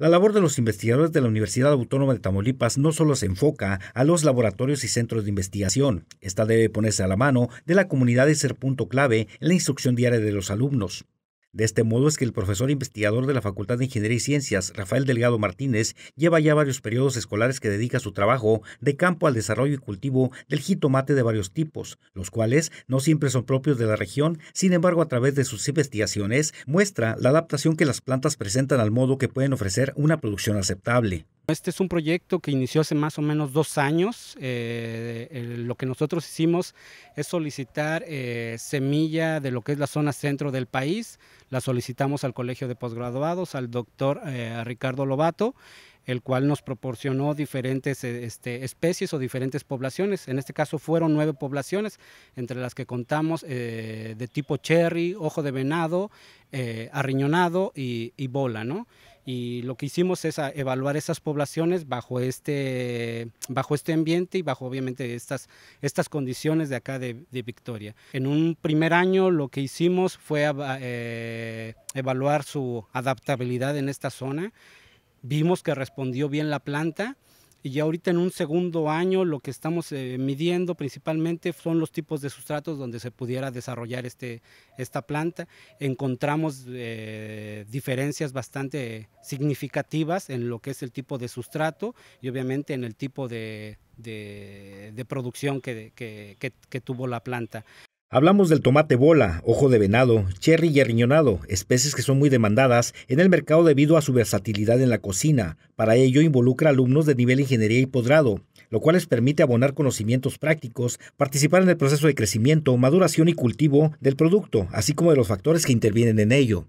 La labor de los investigadores de la Universidad Autónoma de Tamaulipas no solo se enfoca a los laboratorios y centros de investigación, esta debe ponerse a la mano de la comunidad y ser punto clave en la instrucción diaria de los alumnos. De este modo es que el profesor investigador de la Facultad de Ingeniería y Ciencias, Rafael Delgado Martínez, lleva ya varios periodos escolares que dedica su trabajo de campo al desarrollo y cultivo del jitomate de varios tipos, los cuales no siempre son propios de la región, sin embargo a través de sus investigaciones muestra la adaptación que las plantas presentan al modo que pueden ofrecer una producción aceptable. Este es un proyecto que inició hace más o menos dos años. Eh, lo que nosotros hicimos es solicitar eh, semilla de lo que es la zona centro del país. La solicitamos al Colegio de Posgraduados, al doctor eh, Ricardo Lobato el cual nos proporcionó diferentes eh, este, especies o diferentes poblaciones. En este caso fueron nueve poblaciones, entre las que contamos eh, de tipo cherry, ojo de venado, eh, arriñonado y, bola, ¿no? Y lo que hicimos es evaluar esas poblaciones bajo este, bajo este ambiente y bajo obviamente estas, estas condiciones de acá de, Victoria. En un primer año lo que hicimos fue evaluar su adaptabilidad en esta zona. Vimos que respondió bien la planta y ahorita en un segundo año lo que estamos eh, midiendo principalmente son los tipos de sustratos donde se pudiera desarrollar este, esta planta. Encontramos eh, diferencias bastante significativas en lo que es el tipo de sustrato y obviamente en el tipo de, producción que tuvo la planta. Hablamos del tomate bola, ojo de venado, cherry y arriñonado, especies que son muy demandadas en el mercado debido a su versatilidad en la cocina. Para ello involucra alumnos de nivel ingeniería y podrado, lo cual les permite abonar conocimientos prácticos, participar en el proceso de crecimiento, maduración y cultivo del producto, así como de los factores que intervienen en ello.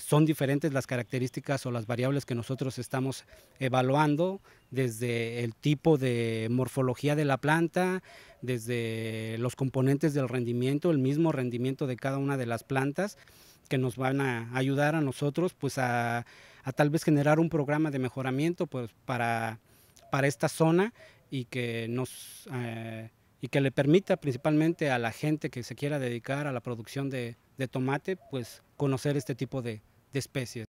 Son diferentes las características o las variables que nosotros estamos evaluando, desde el tipo de morfología de la planta, desde los componentes del rendimiento, el mismo rendimiento de cada una de las plantas, que nos van a ayudar a nosotros pues a, tal vez generar un programa de mejoramiento pues, para, para esta zona y que nos... Eh, y que le permita principalmente a la gente que se quiera dedicar a la producción de, tomate, pues conocer este tipo de, de especies.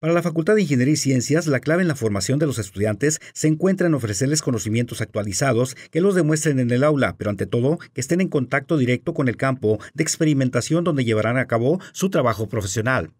Para la Facultad de Ingeniería y Ciencias, la clave en la formación de los estudiantes se encuentra en ofrecerles conocimientos actualizados que los demuestren en el aula, pero ante todo que estén en contacto directo con el campo de experimentación donde llevarán a cabo su trabajo profesional.